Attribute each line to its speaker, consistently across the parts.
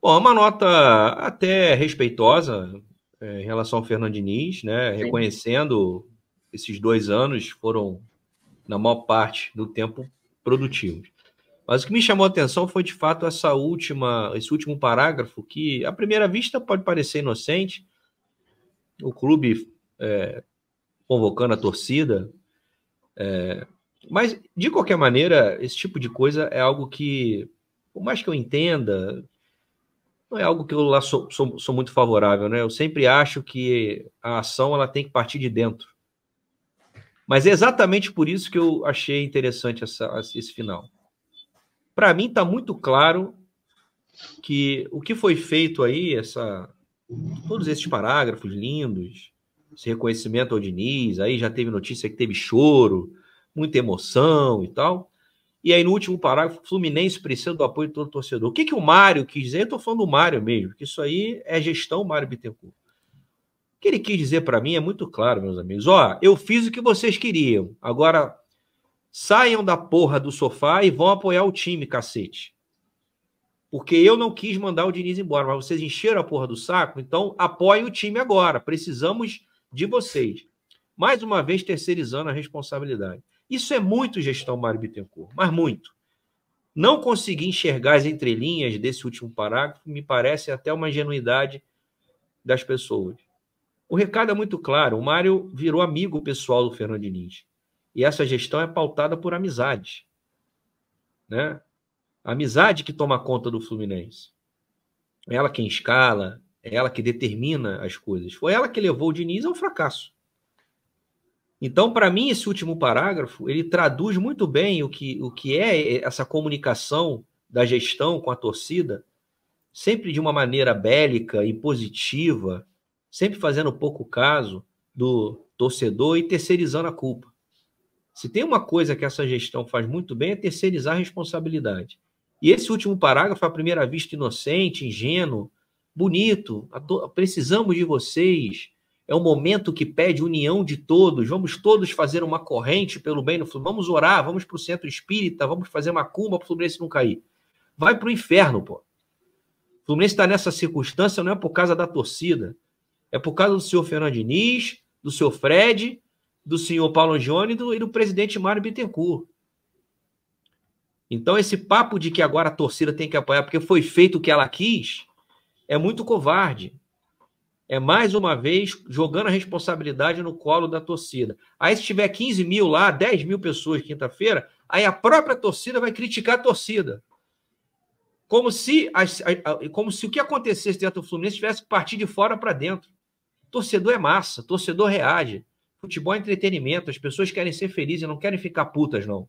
Speaker 1: Bom, é uma nota até respeitosa é, em relação ao Fernando Diniz, né? Sim. Reconhecendo esses dois anos foram, na maior parte do tempo, produtivos. Mas o que me chamou a atenção foi de fato essa última, esse último parágrafo, que à primeira vista pode parecer inocente. O clube é, convocando a torcida. É, mas, de qualquer maneira, esse tipo de coisa é algo que, por mais que eu entenda, não é algo que eu lá sou, sou, sou, muito favorável, né? Eu sempre acho que a ação ela tem que partir de dentro. Mas é exatamente por isso que eu achei interessante essa, esse final. Para mim está muito claro que o que foi feito aí, essa, todos esses parágrafos lindos, esse reconhecimento ao Diniz, aí já teve notícia que teve choro, muita emoção e tal. E aí, no último parágrafo, Fluminense precisa do apoio de todo torcedor. O que, que o Mário quis dizer? Eu estou falando do Mário mesmo, que isso aí é gestão Mário Bittencourt. O que ele quis dizer para mim é muito claro, meus amigos. Ó, eu fiz o que vocês queriam. Agora, saiam da porra do sofá e vão apoiar o time, cacete. Porque eu não quis mandar o Diniz embora, mas vocês encheram a porra do saco, então apoiem o time agora. Precisamos de vocês. Mais uma vez, terceirizando a responsabilidade. Isso é muito gestão Mário Bittencourt, mas muito. Não conseguir enxergar as entrelinhas desse último parágrafo me parece até uma ingenuidade das pessoas. O recado é muito claro. O Mário virou amigo pessoal do Fernando Diniz. E essa gestão é pautada por amizade. Né? A amizade que toma conta do Fluminense. É ela quem escala, é ela que determina as coisas. Foi ela que levou o Diniz ao fracasso. Então, para mim, esse último parágrafo ele traduz muito bem o que, o que é essa comunicação da gestão com a torcida, sempre de uma maneira bélica e positiva, sempre fazendo pouco caso do torcedor e terceirizando a culpa. Se tem uma coisa que essa gestão faz muito bem é terceirizar a responsabilidade. E esse último parágrafo, à primeira vista, inocente, ingênuo, bonito, precisamos de vocês é um momento que pede união de todos. Vamos todos fazer uma corrente pelo bem no Fluminense. Vamos orar, vamos para o centro espírita, vamos fazer uma cumba para o Fluminense não cair. Vai para o inferno, pô. O Fluminense está nessa circunstância não é por causa da torcida. É por causa do senhor Fernando Diniz, do senhor Fred, do senhor Paulo Angione e do, e do presidente Mário Bittencourt. Então, esse papo de que agora a torcida tem que apoiar porque foi feito o que ela quis é muito covarde é mais uma vez jogando a responsabilidade no colo da torcida. Aí, se tiver 15 mil lá, 10 mil pessoas quinta-feira, aí a própria torcida vai criticar a torcida. Como se, as, como se o que acontecesse dentro do Fluminense tivesse que partir de fora para dentro. Torcedor é massa, torcedor reage. Futebol é entretenimento, as pessoas querem ser felizes, e não querem ficar putas, não.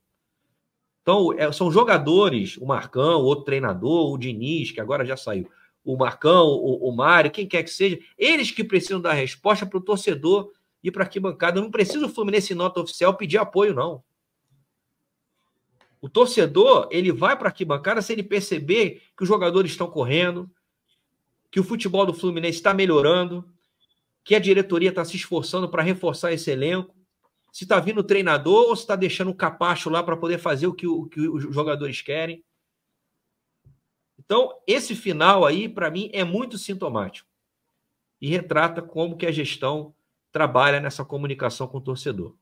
Speaker 1: Então, é, são jogadores, o Marcão, o outro treinador, o Diniz, que agora já saiu o Marcão, o, o Mário, quem quer que seja, eles que precisam dar resposta para o torcedor e para que bancada. Não precisa o Fluminense em nota oficial pedir apoio, não. O torcedor, ele vai para a arquibancada se ele perceber que os jogadores estão correndo, que o futebol do Fluminense está melhorando, que a diretoria está se esforçando para reforçar esse elenco, se está vindo o treinador ou se está deixando o capacho lá para poder fazer o que, o que os jogadores querem. Então, esse final aí, para mim, é muito sintomático e retrata como que a gestão trabalha nessa comunicação com o torcedor.